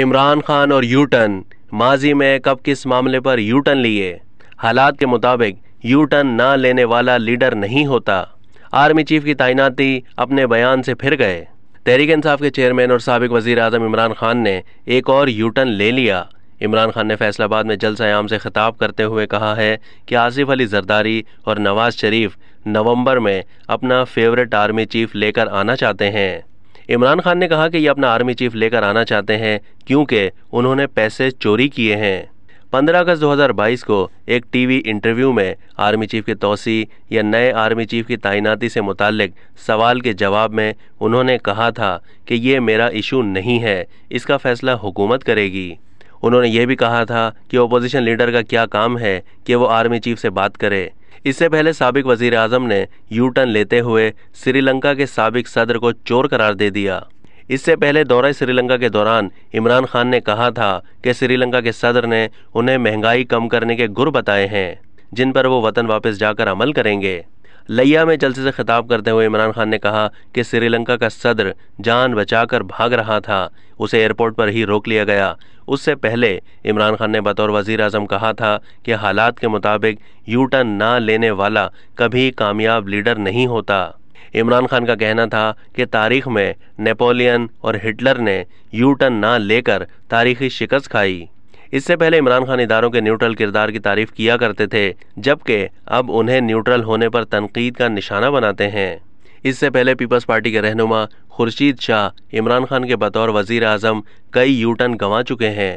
इमरान खान और यूटन माजी में कब किस मामले पर यूटन लिए हालात के मुताबिक यूटन ना लेने वाला लीडर नहीं होता आर्मी चीफ की तैनाती अपने बयान से फिर गए तहरीक इंसाफ के चेयरमैन और सबक वज़ी अजम इमरान खान ने एक और यूटन ले लिया इमरान खान ने फैसलाबाद में जलसायाम से खिताब करते हुए कहा है कि आसिफ अली जरदारी और नवाज शरीफ नवंबर में अपना फेवरेट आर्मी चीफ लेकर आना चाहते हैं इमरान खान ने कहा कि ये अपना आर्मी चीफ लेकर आना चाहते हैं क्योंकि उन्होंने पैसे चोरी किए हैं 15 अगस्त 2022 को एक टीवी इंटरव्यू में आर्मी चीफ के तोसी या नए आर्मी चीफ की तैनाती से मुतक सवाल के जवाब में उन्होंने कहा था कि ये मेरा इशू नहीं है इसका फैसला हुकूमत करेगी उन्होंने ये भी कहा था कि ओपोजिशन लीडर का क्या काम है कि वो आर्मी चीफ से बात करे इससे पहले सबक वजीर आजम ने यू टर्न लेते हुए श्रीलंका के सबक सदर को चोर करार दे दिया इससे पहले दौरे श्रीलंका के दौरान इमरान खान ने कहा था कि श्रीलंका के सदर ने उन्हें महंगाई कम करने के गुर बताए हैं जिन पर वो वतन वापस जाकर अमल करेंगे लैया में जलसे से खिताब करते हुए इमरान खान ने कहा कि श्रीलंका का सदर जान बचाकर भाग रहा था उसे एयरपोर्ट पर ही रोक लिया गया उससे पहले इमरान खान ने बतौर वजीर अजम कहा था कि हालात के मुताबिक यू टर्न ना लेने वाला कभी कामयाब लीडर नहीं होता इमरान खान का कहना था कि तारीख में नेपोलियन और हिटलर ने यू टर्न ना लेकर तारीखी शिकस्त खाई इससे पहले इमरान खान इदारों के न्यूट्रल किरदार की तारीफ किया करते थे जबकि अब उन्हें न्यूट्रल होने पर तनकीद का निशाना बनाते हैं इससे पहले पीपल्स पार्टी के रहनुमा खुर्शीद शाह इमरान खान के बतौर वजीर अजम कई यूटर्न गंवा चुके हैं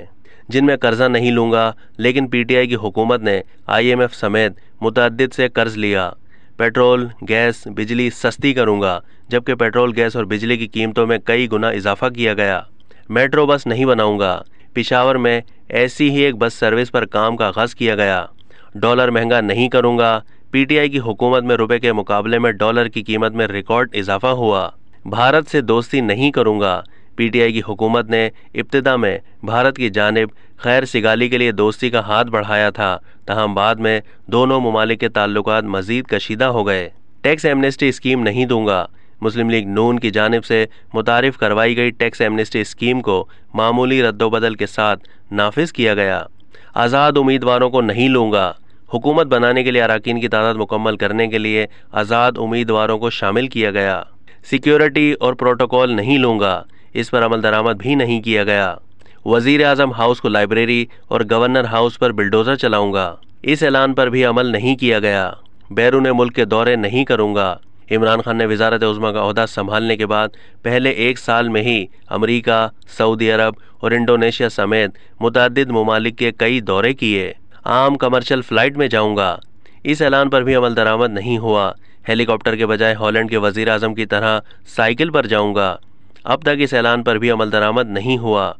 जिनमें कर्जा नहीं लूँगा लेकिन पीटीआई की हुकूमत ने आईएमएफ समेत मुतद से कर्ज लिया पेट्रोल गैस बिजली सस्ती करूँगा जबकि पेट्रोल गैस और बिजली की कीमतों में कई गुना इजाफा किया गया मेट्रो बस नहीं बनाऊँगा पिशावर में ऐसी ही एक बस सर्विस पर काम का आगाज़ किया गया डॉलर महंगा नहीं करूँगा पीटीआई की हुकूमत में रुपए के मुकाबले में डॉलर की कीमत में रिकॉर्ड इजाफा हुआ भारत से दोस्ती नहीं करूँगा पीटीआई की हुकूमत ने इब्तदा में भारत की जानब खैर सिगाली के लिए दोस्ती का हाथ बढ़ाया था तहम बाद में दोनों ममालिक के ताल्लुक मज़ीद कशीदा हो गए टैक्स एमनेस्टी स्कीम नहीं दूंगा मुस्लिम लीग नून की जानब से मुतारफ़ करवाई गई टैक्स एमनेस्टी स्कीम को मामूली रद्दबदल के साथ नाफिज किया गया आज़ाद उम्मीदवारों को नहीं लूँगा हुकूमत बनाने के लिए अरकान की तादाद मुकम्मल करने के लिए आज़ाद उम्मीदवारों को शामिल किया गया सिक्योरिटी और प्रोटोकॉल नहीं लूँगा इस पर अमल दरामद भी नहीं किया गया वजीर अजम हाउस को लाइब्रेरी और गवर्नर हाउस पर बिल्डोज़र चलाऊंगा इस ऐलान पर भी अमल नहीं किया गया बैरून मुल्क के दौरे नहीं करूँगा इमरान खान ने वजारत उज़मा का अहदा संभालने के बाद पहले एक साल में ही अमरीका सऊदी अरब और इंडोनेशिया समेत मुतद ममालिक के कई दौरे किए आम कमर्शल फ़्लाइट में जाऊँगा इस ऐलान पर भी अमल दरामद नहीं हुआ हेलीकॉप्टर के बजाय हॉलैंड के वजीर अजम की तरह साइकिल पर जाऊँगा अब तक इस ऐलान पर भी अमल दरामद नहीं हुआ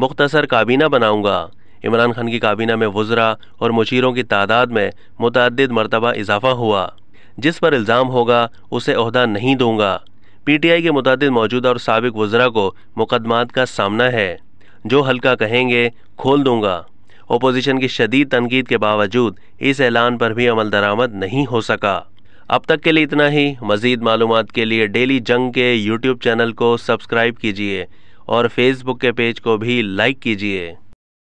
मुख्तसर काबीना बनाऊँगा इमरान खान की काबीना में वज्रा और मुशीरों की तादाद में मुतद मरतबा इजाफा हुआ जिस पर इल्ज़ाम होगा उसे अहदा नहीं दूंगा पीटीआई के मुताबिक मौजूदा और सबक वज्रा को मुकदमात का सामना है जो हल्का कहेंगे खोल दूंगा अपोजिशन की शदीद तनकीद के बावजूद इस ऐलान पर भी अमल दरामद नहीं हो सका अब तक के लिए इतना ही मज़ीद मालूम के लिए डेली जंग के यूट्यूब चैनल को सब्सक्राइब कीजिए और फेसबुक के पेज को भी लाइक कीजिए